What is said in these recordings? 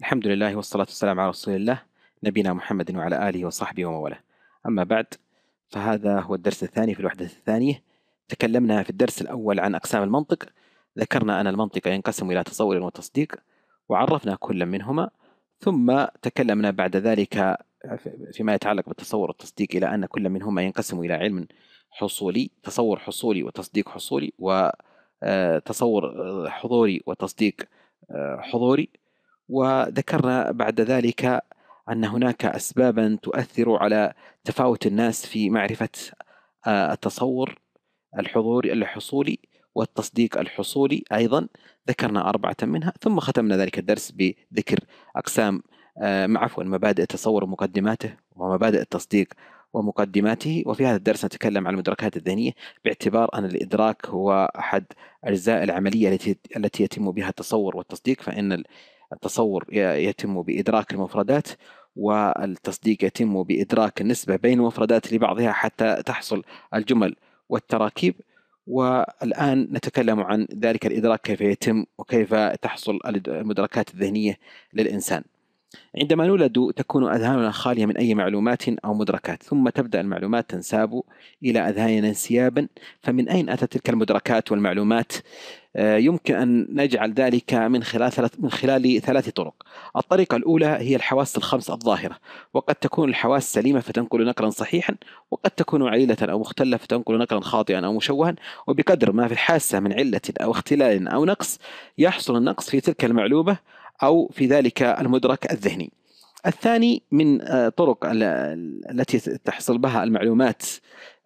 الحمد لله والصلاة والسلام على رسول الله نبينا محمد وعلى آله وصحبه ومن والاه أما بعد فهذا هو الدرس الثاني في الوحدة الثانية تكلمنا في الدرس الأول عن أقسام المنطق ذكرنا أن المنطق ينقسم إلى تصور وتصديق وعرفنا كل منهما ثم تكلمنا بعد ذلك فيما يتعلق بالتصور والتصديق إلى أن كل منهما ينقسم إلى علم حصولي تصور حصولي وتصديق حصولي وتصور آه، آه، حضوري وتصديق آه، حضوري وذكرنا بعد ذلك أن هناك أسبابا تؤثر على تفاوت الناس في معرفة آه، التصور الحضوري الحصولي والتصديق الحصولي أيضا ذكرنا أربعة منها ثم ختمنا ذلك الدرس بذكر أقسام آه، عفوا مبادئ التصور ومقدماته ومبادئ التصديق ومقدماته وفي هذا الدرس نتكلم عن المدركات الذهنية باعتبار أن الإدراك هو أحد أجزاء العملية التي يتم بها التصور والتصديق فإن التصور يتم بإدراك المفردات والتصديق يتم بإدراك النسبة بين المفردات لبعضها حتى تحصل الجمل والتراكيب والآن نتكلم عن ذلك الإدراك كيف يتم وكيف تحصل المدركات الذهنية للإنسان عندما نولد تكون أذهاننا خالية من أي معلومات أو مدركات ثم تبدأ المعلومات تنساب إلى أذهاننا انسيابا فمن أين أتت تلك المدركات والمعلومات آه، يمكن أن نجعل ذلك من خلال من خلال ثلاث طرق. الطريقة الأولى هي الحواس الخمس الظاهرة، وقد تكون الحواس سليمة فتنقل نقلا صحيحا، وقد تكون عليلة أو مختلة فتنقل نقلا خاطئا أو مشوها، وبقدر ما في الحاسة من علة أو اختلال أو نقص يحصل النقص في تلك المعلومة أو في ذلك المدرك الذهني الثاني من آه، طرق التي تحصل بها المعلومات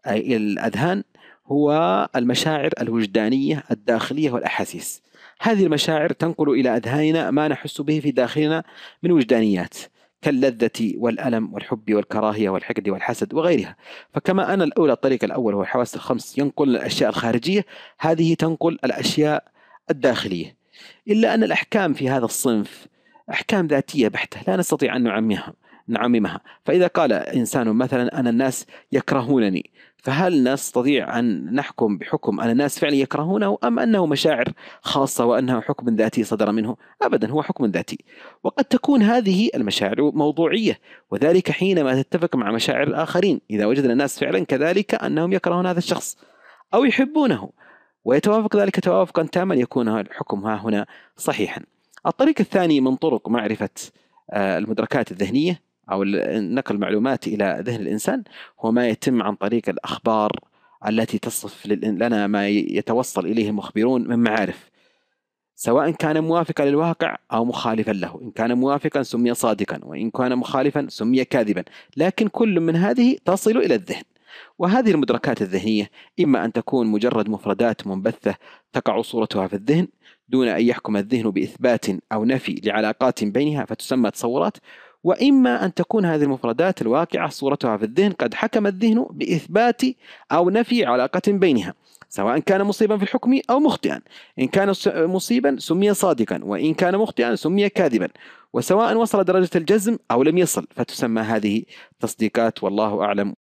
آه، إلى الأذهان هو المشاعر الوجدانية الداخلية والأحاسيس هذه المشاعر تنقل إلى أذهاننا ما نحس به في داخلنا من وجدانيات كاللذة والألم والحب والكراهية والحقد والحسد وغيرها فكما أن الأولى الطريق الأول هو الحواس الخمس ينقل الأشياء الخارجية هذه تنقل الأشياء الداخلية إلا أن الأحكام في هذا الصنف أحكام ذاتية بحتة لا نستطيع أن نعممها نعممها فإذا قال إنسان مثلا أن الناس يكرهونني فهل نستطيع أن نحكم بحكم أن الناس فعلا يكرهونه أم أنه مشاعر خاصة وأنه حكم ذاتي صدر منه أبدا هو حكم ذاتي وقد تكون هذه المشاعر موضوعية وذلك حينما تتفق مع مشاعر الآخرين إذا وجدنا الناس فعلا كذلك أنهم يكرهون هذا الشخص أو يحبونه ويتوافق ذلك توافقا تاما يكون الحكم ها هنا صحيحا الطريق الثاني من طرق معرفة آه، المدركات الذهنية أو نقل المعلومات إلى ذهن الإنسان هو ما يتم عن طريق الأخبار التي تصف لنا ما يتوصل إليه المخبرون من معارف سواء كان موافقا للواقع أو مخالفا له إن كان موافقا سمي صادقا وإن كان مخالفا سمي كاذبا لكن كل من هذه تصل إلى الذهن وهذه المدركات الذهنية إما أن تكون مجرد مفردات منبثة تقع صورتها في الذهن دون أن يحكم الذهن بإثبات أو نفي لعلاقات بينها فتسمى تصورات وإما أن تكون هذه المفردات الواقعة صورتها في الذهن قد حكم الذهن بإثبات أو نفي علاقة بينها سواء كان مصيبا في الحكم أو مخطئا إن كان مصيبا سمي صادقا وإن كان مخطئا سمي كاذبا وسواء وصل درجة الجزم أو لم يصل فتسمى هذه تصديقات والله أعلم